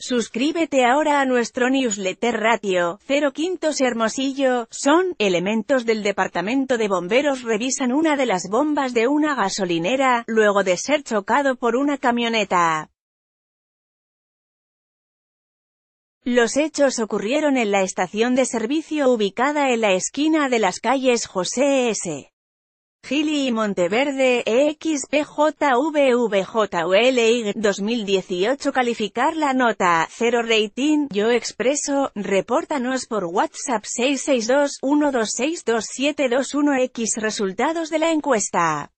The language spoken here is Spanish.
Suscríbete ahora a nuestro newsletter Ratio, 0 Quintos Hermosillo, son, elementos del Departamento de Bomberos revisan una de las bombas de una gasolinera, luego de ser chocado por una camioneta. Los hechos ocurrieron en la estación de servicio ubicada en la esquina de las calles José S. Gili y Monteverde, EXPJVVJULY 2018 Calificar la nota, 0 rating, Yo Expreso, repórtanos por WhatsApp 662-1262721X Resultados de la encuesta